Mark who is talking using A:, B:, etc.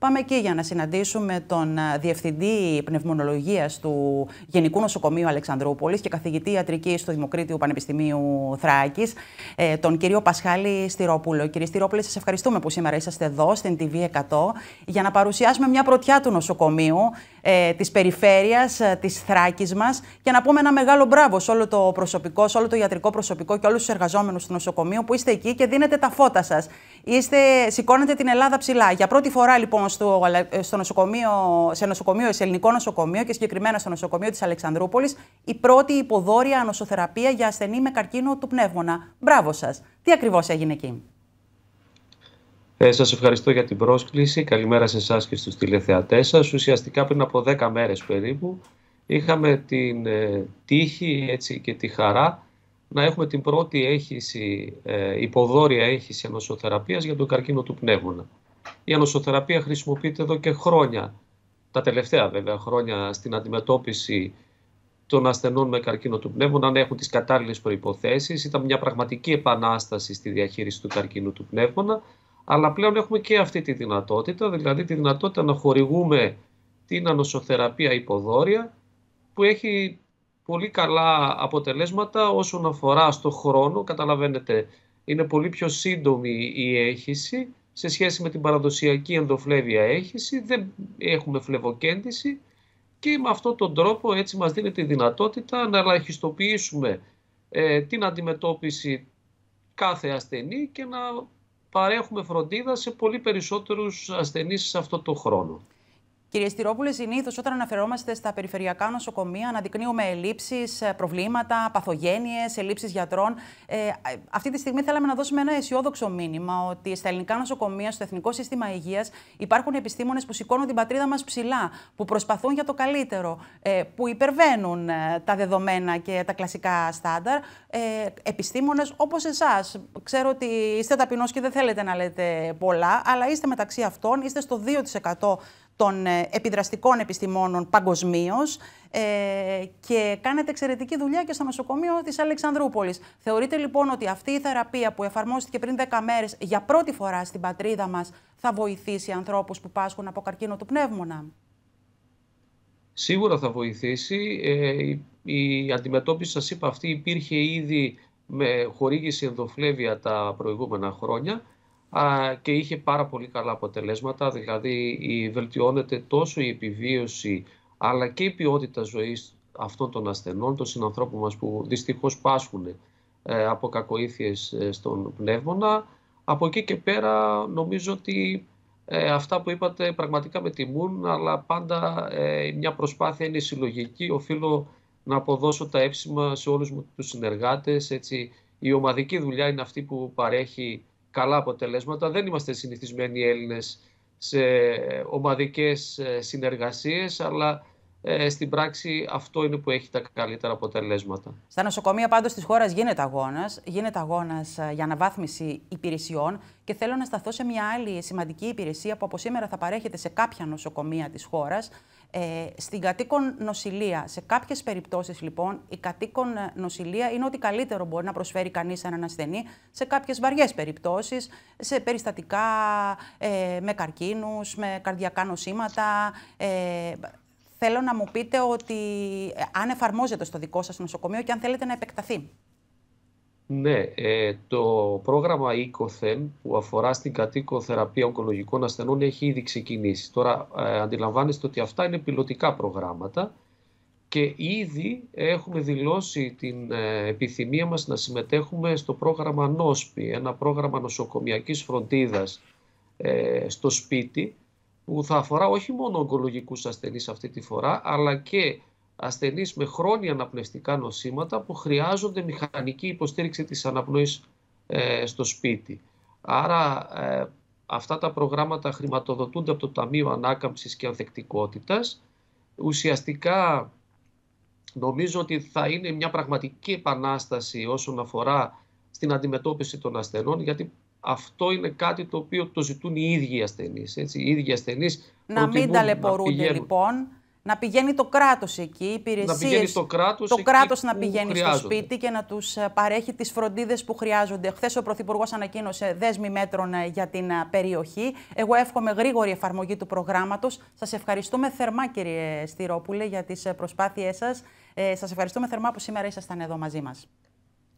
A: Πάμε εκεί για να συναντήσουμε τον Διευθυντή Πνευμονολογίας του Γενικού Νοσοκομείου Αλεξανδρούπολης και καθηγητή ιατρική του Δημοκρίτιου Πανεπιστημίου Θράκης, ε, τον κύριο Πασχάλη Στυρόπουλο. Κύριε Στυρόπουλο, σας ευχαριστούμε που σήμερα είσαστε εδώ στην TV100 για να παρουσιάσουμε μια πρωτιά του νοσοκομείου ε, της περιφέρειας, ε, της Θράκης μας και να πούμε ένα μεγάλο μπράβο σε όλο το προσωπικό, σε όλο το ιατρικό προσωπικό και όλους τους εργαζόμενους του νοσοκομείου που είστε εκεί και δίνετε τα φώτα σας. Είστε, σηκώνετε την Ελλάδα ψηλά. Για πρώτη φορά λοιπόν στο, ε, στο νοσοκομείο, σε νοσοκομείο, σε ελληνικό νοσοκομείο και συγκεκριμένα στο νοσοκομείο της Αλεξανδρούπολης η πρώτη υποδόρια νοσοθεραπεία για ασθενή με καρκίνο του πνεύμονα. Μπράβο σας. Τι ακριβώς έγινε εκεί.
B: Ε, ευχαριστώ για την πρόσκληση. Καλημέρα σε εσάς και στους τηλεθεατές σας. Ουσιαστικά πριν από 10 μέρες περίπου είχαμε την ε, τύχη έτσι, και τη χαρά να έχουμε την πρώτη έχηση, ε, υποδόρια έχηση ανοσοθεραπείας για τον καρκίνο του πνεύμονα. Η ανοσοθεραπεία χρησιμοποιείται εδώ και χρόνια, τα τελευταία βέβαια χρόνια, στην αντιμετώπιση των ασθενών με καρκίνο του πνεύμονα, αν έχουν τις κατάλληλες προϋποθέσεις. Ήταν μια πραγματική επανάσταση στη διαχείριση του καρκίνου του πνεύμονα, αλλά πλέον έχουμε και αυτή τη δυνατότητα, δηλαδή τη δυνατότητα να χορηγούμε την ανοσοθεραπεία υποδόρια που έχει πολύ καλά αποτελέσματα όσον αφορά στο χρόνο, καταλαβαίνετε είναι πολύ πιο σύντομη η έχηση σε σχέση με την παραδοσιακή ενδοφλέβια έχηση, δεν έχουμε φλεβοκέντηση και με αυτόν τον τρόπο έτσι μας δίνει τη δυνατότητα να ελαχιστοποιήσουμε ε, την αντιμετώπιση κάθε ασθενή και να παρέχουμε φροντίδα σε πολύ περισσότερους ασθενείς σε αυτό το χρόνο.
A: Κύριε Στυρόπουλε, συνήθως όταν αναφερόμαστε στα περιφερειακά νοσοκομεία, αναδεικνύουμε ελλείψεις, ε, προβλήματα, παθογένειες, ελλείψεις γιατρών. Ε, αυτή τη στιγμή θέλαμε να δώσουμε ένα αισιόδοξο μήνυμα ότι στα ελληνικά νοσοκομεία, στο Εθνικό Σύστημα Υγείας, υπάρχουν επιστήμονες που σηκώνουν την πατρίδα μας ψηλά, που προσπαθούν για το καλύτερο, ε, που υπερβαίνουν τα δεδομένα και τα κλασικά στάνταρ. Ε, επιστήμονες όπως εσάς. Ξέρω ότι είστε ταπεινός και δεν θέλετε να λέτε πολλά, αλλά είστε μεταξύ αυτών, είστε στο 2% των ε, επιδραστικών επιστημόνων παγκοσμίως ε, και κάνετε εξαιρετική δουλειά και στο νοσοκομείο της Αλεξανδρούπολης. Θεωρείτε λοιπόν ότι αυτή η θεραπεία που εφαρμόστηκε πριν 10 μέρες για πρώτη φορά στην πατρίδα μας θα βοηθήσει ανθρώπους που πάσχουν από καρκίνο του πνεύμονα.
B: Σίγουρα θα βοηθήσει. Ε, η, η αντιμετώπιση σας είπα αυτή υπήρχε ήδη με χορήγηση ενδοφλέβια τα προηγούμενα χρόνια και είχε πάρα πολύ καλά αποτελέσματα, δηλαδή βελτιώνεται τόσο η επιβίωση αλλά και η ποιότητα ζωής αυτών των ασθενών, των συνανθρώπων μας που δυστυχώς πάσχουν ε, από κακοήθειες ε, στον πνεύμονα. Από εκεί και πέρα νομίζω ότι ε, αυτά που είπατε πραγματικά με τιμούν, αλλά πάντα μια προσπάθεια είναι συλλογική. Οφείλω να αποδώσω τα έψημα σε όλους μου τους συνεργάτες. Έτσι. Η ομαδική δουλειά είναι αυτή που παρέχει καλά αποτελέσματα. Δεν είμαστε συνηθισμένοι Έλληνες σε ομαδικές ε, συνεργασίες, αλλά ε, στην πράξη αυτό είναι που έχει τα καλύτερα αποτελέσματα.
A: Στα νοσοκομεία πάντως της χώρας γίνεται αγώνας. Γίνεται αγώνας ε, για αναβάθμιση υπηρεσιών και θέλω να σταθώ σε μια άλλη σημαντική υπηρεσία που από σήμερα θα παρέχεται σε κάποια νοσοκομεία της χώρας. Ε, στην κατοίκον νοσηλεία. Σε κάποιες περιπτώσεις, λοιπόν, η κατοίκον ε, νοσηλεία είναι ό,τι καλύτερο μπορεί να προσφέρει κανείς έναν ασθενή. Σε κάποιες βαριές περιπτώσεις, σε περιστατικά ε, με καρκίνους, με καρδιακά νοσήματα. Ε, θέλω να μου πείτε ότι ε, αν εφαρμόζεται στο δικό σας νοσοκομείο και αν θέλετε να επεκταθεί.
B: Ναι, ε, το πρόγραμμα EcoThem που αφορά στην κατοικοθεραπεία ογκολογικών ασθενών έχει ήδη ξεκινήσει. Τώρα ε, αντιλαμβάνεστε ότι αυτά είναι πιλωτικά προγράμματα και ήδη έχουμε δηλώσει την επιθυμία μας να συμμετέχουμε στο πρόγραμμα NOSPI, ένα πρόγραμμα νοσοκομιακής φροντίδας στο σπίτι που θα αφορά όχι μόνο ογκολογικούς ασθενείς αυτή τη φορά, αλλά και ασθενείς με χρόνια αναπνευστικά νοσήματα που χρειάζονται μηχανική υποστήριξη της αναπνοής ε, στο σπίτι. Άρα ε, αυτά τα προγράμματα χρηματοδοτούνται από το Ταμείο Ανάκαμψης και Ανθεκτικότητας. Ουσιαστικά νομίζω ότι θα είναι μια πραγματική επανάσταση όσον αφορά στην αντιμετώπιση των ασθενών, γιατί αυτό είναι κάτι το οποίο το ζητούν οι ίδιοι ασθενεί. Οι ίδιοι ασθενείς να μην ταλαιπωρούνται
A: λοιπόν, να πηγαίνει το κράτος εκεί, οι υπηρεσίε. Το κράτος το κράτος να πηγαίνει στο σπίτι και να τους ε, παρέχει τις φροντίδες που χρειάζονται. Χθες ο Πρωθυπουργός ανακοίνωσε δέσμη μέτρων ε, για την ε, περιοχή. Εγώ εύχομαι γρήγορη εφαρμογή του προγράμματος. Σας ευχαριστούμε θερμά, κύριε Στυρόπουλε, για τις προσπάθειές σας. σας ευχαριστούμε θερμά που σήμερα ήσασταν εδώ μαζί μας.